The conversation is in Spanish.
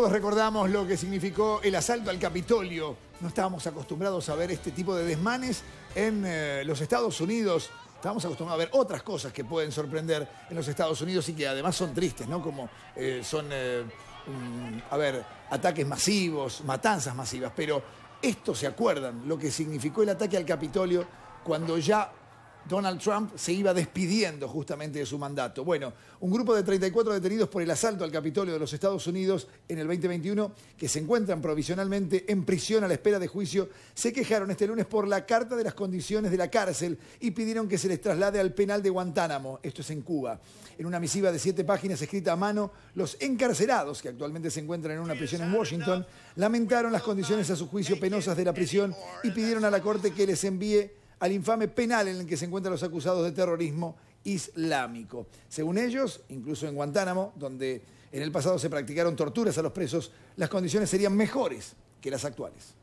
Todos recordamos lo que significó el asalto al Capitolio. No estábamos acostumbrados a ver este tipo de desmanes en eh, los Estados Unidos. Estábamos acostumbrados a ver otras cosas que pueden sorprender en los Estados Unidos y que además son tristes, ¿no? Como eh, son, eh, a ver, ataques masivos, matanzas masivas. Pero esto se acuerdan, lo que significó el ataque al Capitolio cuando ya Donald Trump se iba despidiendo justamente de su mandato. Bueno, un grupo de 34 detenidos por el asalto al Capitolio de los Estados Unidos en el 2021, que se encuentran provisionalmente en prisión a la espera de juicio, se quejaron este lunes por la carta de las condiciones de la cárcel y pidieron que se les traslade al penal de Guantánamo, esto es en Cuba. En una misiva de siete páginas escrita a mano, los encarcelados, que actualmente se encuentran en una prisión en Washington, lamentaron las condiciones a su juicio penosas de la prisión y pidieron a la Corte que les envíe al infame penal en el que se encuentran los acusados de terrorismo islámico. Según ellos, incluso en Guantánamo, donde en el pasado se practicaron torturas a los presos, las condiciones serían mejores que las actuales.